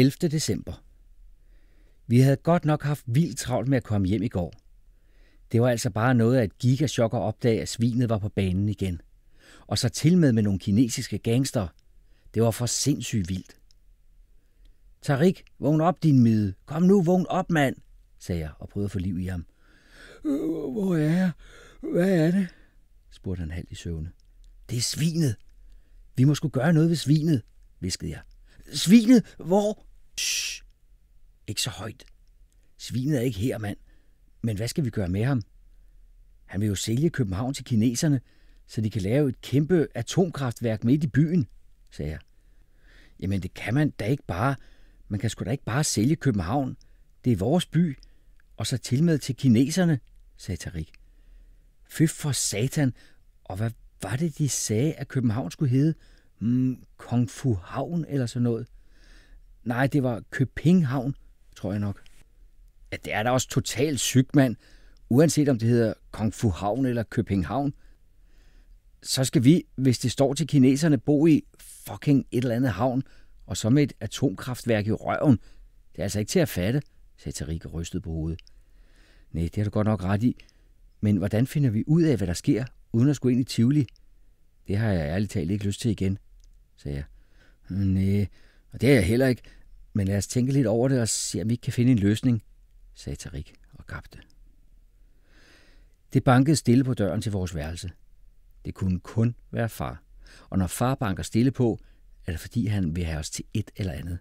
11. december. Vi havde godt nok haft vildt travlt med at komme hjem i går. Det var altså bare noget af et gigachok at opdage, at svinet var på banen igen. Og så til med med nogle kinesiske gangster. Det var for sindssygt vildt. Tarik, vågn op, din mide. Kom nu, vågn op, mand, sagde jeg og prøvede at få liv i ham. Øh, hvor er jeg? Hvad er det? spurgte han halvt i søvne. Det er svinet. Vi må skulle gøre noget ved svinet, viskede jeg. Svinet? Hvor? Shh, ikke så højt. Svinet er ikke her, mand. Men hvad skal vi gøre med ham? Han vil jo sælge København til kineserne, så de kan lave et kæmpe atomkraftværk midt i byen, sagde jeg. Jamen det kan man da ikke bare. Man kan sgu da ikke bare sælge København. Det er vores by. Og så til med til kineserne, sagde Tarik. Fy for satan. Og hvad var det, de sagde, at København skulle hedde? Mm, Kung Fu Havn eller sådan noget. Nej, det var København, tror jeg nok. Ja, det er da også totalt sygt, mand. Uanset om det hedder Kung Fu Havn eller København. Så skal vi, hvis det står til kineserne, bo i fucking et eller andet havn, og så med et atomkraftværk i røven. Det er altså ikke til at fatte, sagde Tarik rystet på hovedet. Nej, det har du godt nok ret i. Men hvordan finder vi ud af, hvad der sker, uden at skulle ind i Tivoli? Det har jeg ærligt talt ikke lyst til igen, sagde jeg. Nej, og det er jeg heller ikke, men lad os tænke lidt over det og se, om vi ikke kan finde en løsning, sagde Tarik og gabte. Det bankede stille på døren til vores værelse. Det kunne kun være far. Og når far banker stille på, er det fordi, han vil have os til et eller andet.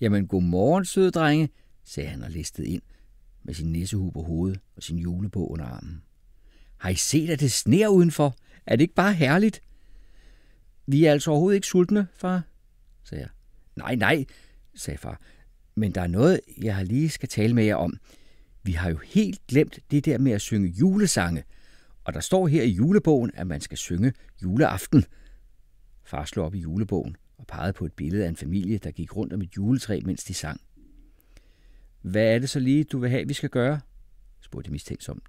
Jamen, godmorgen, søde drenge, sagde han og listede ind med sin nissehue på hovedet og sin julebog under armen. Har I set, at det sner udenfor? Er det ikke bare herligt? Vi er altså overhovedet ikke sultne, far, sagde jeg. Nej, nej, sagde far. Men der er noget, jeg har lige skal tale med jer om. Vi har jo helt glemt det der med at synge julesange. Og der står her i julebogen, at man skal synge juleaften. Far slog op i julebogen og pegede på et billede af en familie, der gik rundt om et juletræ, mens de sang. Hvad er det så lige, du vil have, vi skal gøre? spurgte jeg mistænksomt.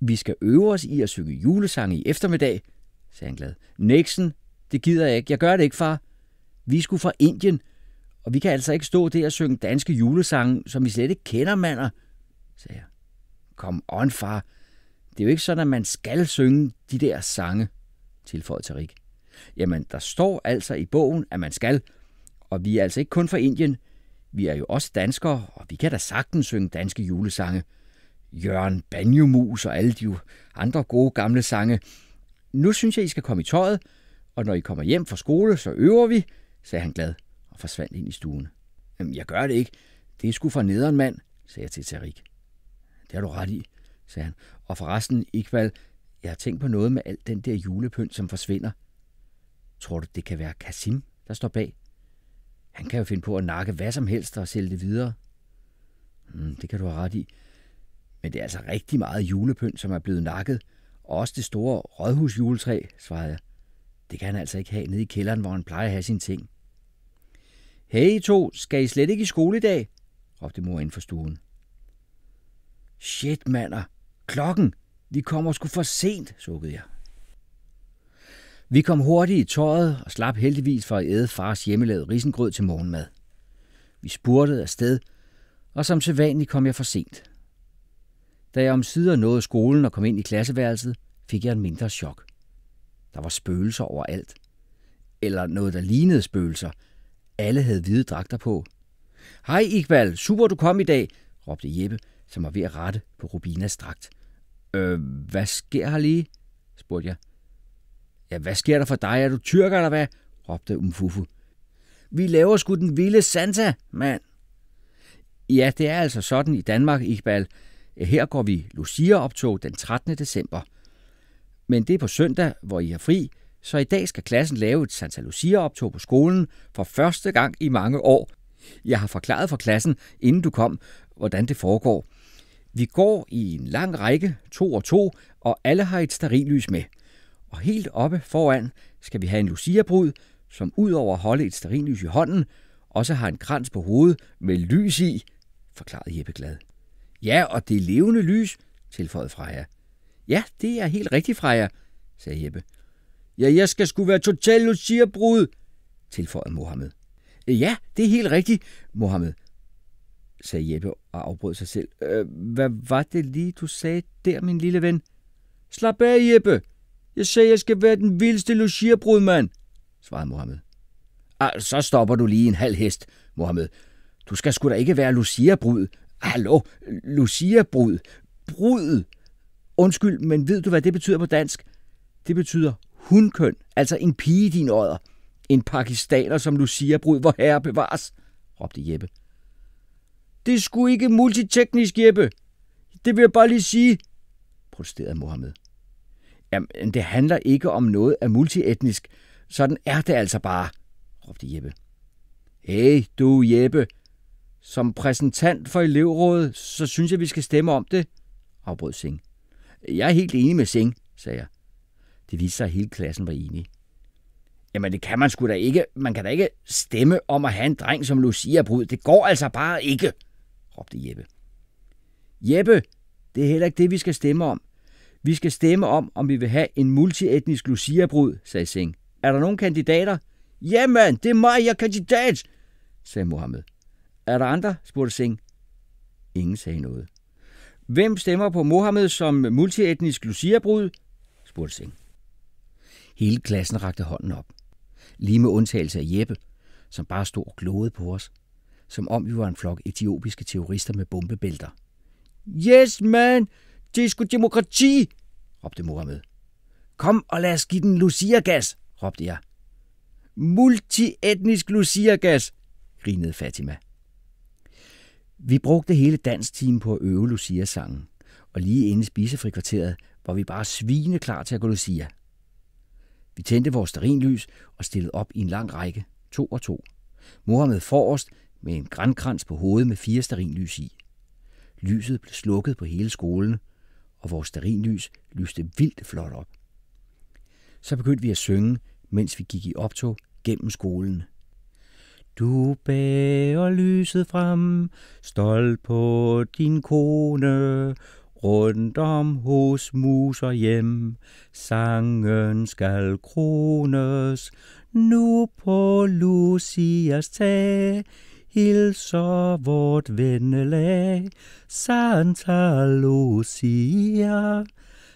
Vi skal øve os i at synge julesange i eftermiddag, sagde han glad. Nixon, det gider jeg ikke. Jeg gør det ikke, far. Vi skulle fra Indien, og vi kan altså ikke stå der og synge danske julesange, som vi slet ikke kender, mander, sagde jeg. Kom on, far. Det er jo ikke sådan, at man skal synge de der sange, tilføjede Tarik. Jamen, der står altså i bogen, at man skal, og vi er altså ikke kun fra Indien. Vi er jo også danskere, og vi kan da sagtens synge danske julesange. Jørgen Banjomus og alle de andre gode gamle sange. Nu synes jeg, I skal komme i tøjet, og når I kommer hjem fra skole, så øver vi, sagde han glad og forsvandt ind i stuen. Jamen, jeg gør det ikke. Det er sgu for nederen mand, sagde jeg til Tarik. Det har du ret i, sagde han. Og forresten, Iqbal, jeg har tænkt på noget med alt den der julepynt, som forsvinder. Tror du, det kan være Kasim, der står bag? Han kan jo finde på at nakke hvad som helst og sælge det videre. Mm, det kan du have ret i. Men det er altså rigtig meget julepynt, som er blevet nakket. Og også det store rådhusjuletræ, svarede jeg. Det kan han altså ikke have nede i kælderen, hvor han plejer at have sine ting. Hey, I to, skal I slet ikke i skole i dag? råbte mor ind for stuen. Shit, mander. Klokken. Vi kommer sgu for sent, sukkede jeg. Vi kom hurtigt i tøjet og slap heldigvis for at æde fars hjemmelavet risengrød til morgenmad. Vi spurtede afsted, og som sædvanligt kom jeg for sent. Da jeg omsider nåede skolen og kom ind i klasseværelset, fik jeg en mindre chok. Der var spøgelser overalt. Eller noget, der lignede spøgelser. Alle havde hvide dragter på. Hej Iqbal, super du kom i dag, råbte Jeppe, som var ved at rette på Rubinas dragt. Øh, hvad sker her lige? spurgte jeg. Ja, hvad sker der for dig? Er du tyrker eller hvad? råbte Umfufu. Vi laver sgu den vilde Santa, mand. Ja, det er altså sådan i Danmark, Iqbal. Her går vi Lucia-optog den 13. december – men det er på søndag, hvor I har fri, så i dag skal klassen lave et Santa Lucia-optog på skolen for første gang i mange år. Jeg har forklaret for klassen, inden du kom, hvordan det foregår. Vi går i en lang række, to og to, og alle har et sterillys med. Og helt oppe foran skal vi have en luciabrud, som udover at holde et sterillys i hånden, også har en krans på hovedet med lys i, forklarede Jeppe glad. Ja, og det levende lys, tilføjede Freja. Ja, det er helt rigtigt, Freja, sagde Jeppe. Ja, jeg skal sgu være total Lucia-brud, tilføjede Mohammed. Ja, det er helt rigtigt, Mohammed, sagde Jeppe og afbrød sig selv. Øh, hvad var det lige, du sagde der, min lille ven? Slap af, Jeppe. Jeg sagde, jeg skal være den vildeste logierbrud, mand, svarede Mohammed. Ah, så stopper du lige en halv hest, Mohammed. Du skal sgu da ikke være Lucia-brud. Hallo, Lucia-brud. Brud. Undskyld, men ved du, hvad det betyder på dansk? Det betyder hunkøn, altså en pige i din øjder. En pakistaner som Lucia brud, hvor herre bevares, råbte Jeppe. Det skulle ikke multiteknisk, Jeppe. Det vil jeg bare lige sige, protesterede Mohammed. Jamen, det handler ikke om noget af multietnisk. Sådan er det altså bare, råbte Jeppe. Hey, du Jeppe. Som præsentant for elevrådet, så synes jeg, vi skal stemme om det, afbrød Singh. Jeg er helt enig med Singh, sagde jeg. Det viste sig, at hele klassen var enige. Jamen det kan man sgu da ikke. Man kan da ikke stemme om at have en dreng som Lucia Brud. Det går altså bare ikke, råbte Jeppe. Jeppe, det er heller ikke det, vi skal stemme om. Vi skal stemme om, om vi vil have en multietnisk Lucia-brud, sagde Singh. Er der nogen kandidater? Jamen, det er mig, jeg er kandidat, sagde Mohammed. Er der andre? spurgte Singh. Ingen sagde noget. Hvem stemmer på Mohammed som multietnisk Lucia-brud? spurgte Singh. Hele klassen rakte hånden op. Lige med undtagelse af Jeppe, som bare stod og glåede på os, som om vi var en flok etiopiske terrorister med bombebælter. Yes, man! Det er sgu demokrati! råbte Mohammed. Kom og lad os give den Lucia-gas, råbte jeg. Multietnisk Lucia-gas, grinede Fatima. Vi brugte hele danstimen på at øve Lucia-sangen, og lige inde spisefri spisefrikvarteret var vi bare svine klar til at gå Lucia. Vi tændte vores sterinlys og stillede op i en lang række, to og to. Mor med forrest med en grænkrans på hovedet med fire sterinlys i. Lyset blev slukket på hele skolen, og vores sterinlys lyste vildt flot op. Så begyndte vi at synge, mens vi gik i optog gennem skolen. Du bærer lyset frem, stolt på din kone, rundt om hos mus og hjem. Sangen skal krones, nu på Lucias tag, hilser vort vennelag, Santa Lucia,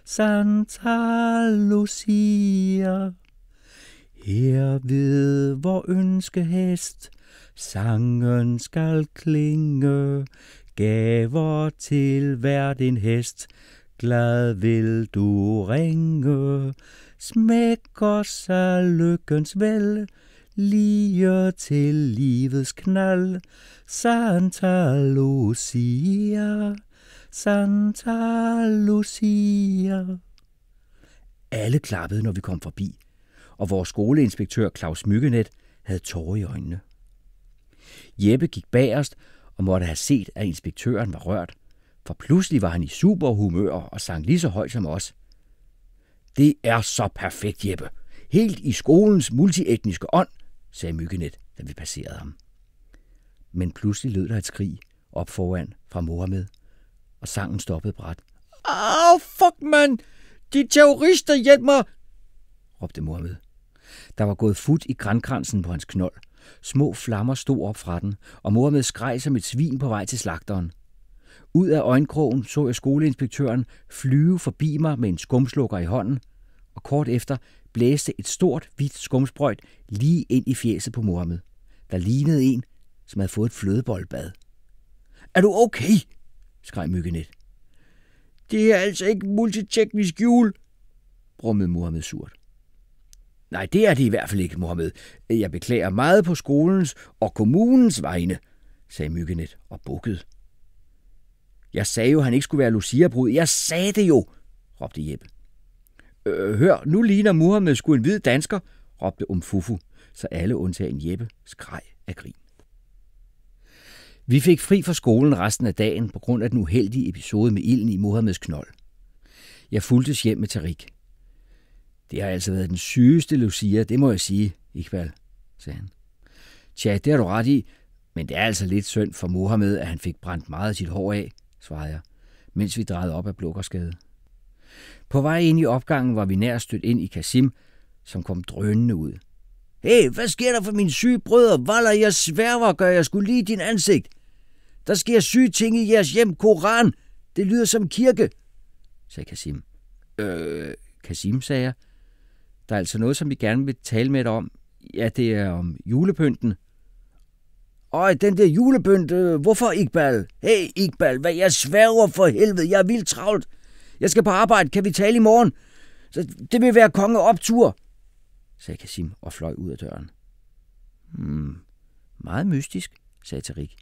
Santa Lucia. Her ved vor ønskehest sangen skal klinge, gaver til hver din hest, glad vil du ringe. Smæk os af lykkens vel, lige til livets knald. Santa Lucia, Santa Lucia. Alle klappede, når vi kom forbi og vores skoleinspektør Claus Myggenet havde tårer i øjnene. Jeppe gik bagerst og måtte have set, at inspektøren var rørt, for pludselig var han i superhumør og sang lige så højt som os. Det er så perfekt, Jeppe. Helt i skolens multietniske ånd, sagde Myggenet, da vi passerede ham. Men pludselig lød der et skrig op foran fra Mohammed, og sangen stoppede bræt. oh, fuck, mand! De terrorister, hjælp mig! råbte Mohammed. Der var gået fut i grænkransen på hans knold. Små flammer stod op fra den, og Mohammed skreg som et svin på vej til slagteren. Ud af øjenkrogen så jeg skoleinspektøren flyve forbi mig med en skumslukker i hånden, og kort efter blæste et stort, hvidt skumsprøjt lige ind i fjeset på Mohammed, der lignede en, som havde fået et flødeboldbad. Er du okay? skreg Myggenet. Det er altså ikke multiteknisk jul, brummede Mohammed surt. Nej, det er det i hvert fald ikke, Mohammed. Jeg beklager meget på skolens og kommunens vegne, sagde Myggenet og bukkede. Jeg sagde jo, han ikke skulle være Lucia-brud. Jeg sagde det jo, råbte Jeppe. Øh, hør, nu ligner Muhammed sgu en hvid dansker, råbte Umfufu, så alle undtagen Jeppe skreg af grin. Vi fik fri fra skolen resten af dagen på grund af den uheldige episode med ilden i Muhammeds knold. Jeg fulgtes hjem med Tarik. Det har altså været den sygeste Lucia, det må jeg sige, Iqbal, sagde han. Tja, det har du ret i, men det er altså lidt synd for Mohammed, at han fik brændt meget af sit hår af, svarede jeg, mens vi drejede op af Blukkersgade. På vej ind i opgangen var vi nær stødt ind i Kasim, som kom drønende ud. Hey, hvad sker der for mine syge brødre? Valder, jeg sværger, gør jeg skulle lige din ansigt. Der sker syge ting i jeres hjem, Koran. Det lyder som kirke, sagde Kasim. Øh, Kasim, sagde jeg, der er altså noget, som vi gerne vil tale med dig om. Ja, det er om julepynten. Øj, den der julepynt, øh, hvorfor Iqbal? Hey Iqbal, hvad jeg sværger for helvede, jeg er vildt travlt. Jeg skal på arbejde, kan vi tale i morgen? Så det vil være konge optur, sagde Kasim og fløj ud af døren. Hmm, meget mystisk, sagde Tarik.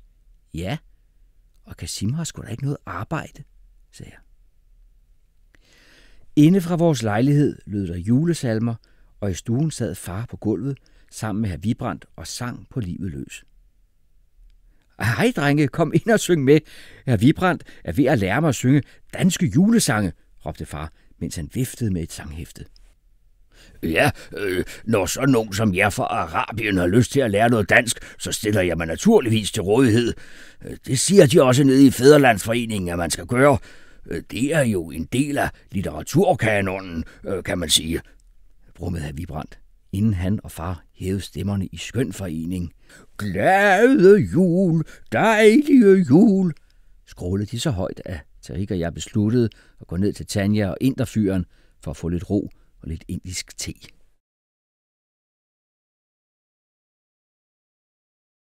Ja, og Kasim har sgu da ikke noget arbejde, sagde jeg. Inde fra vores lejlighed lød der julesalmer, og i stuen sad far på gulvet sammen med herr Vibrand og sang på livet løs. Hej drenge, kom ind og syng med. Herr Vibrand er ved at lære mig at synge danske julesange, råbte far, mens han viftede med et sanghæfte. Ja, øh, når sådan nogen som jer fra Arabien har lyst til at lære noget dansk, så stiller jeg mig naturligvis til rådighed. Øh, det siger de også nede i Fæderlandsforeningen, at man skal gøre. Øh, det er jo en del af litteraturkanonen, øh, kan man sige, brummede herr Vibrant, inden han og far hævede stemmerne i skøn forening. Glade jul, dejlige jul, skrålede de så højt, at Tarik og jeg besluttede at gå ned til Tanja og Inderfyren for at få lidt ro og lidt indisk te.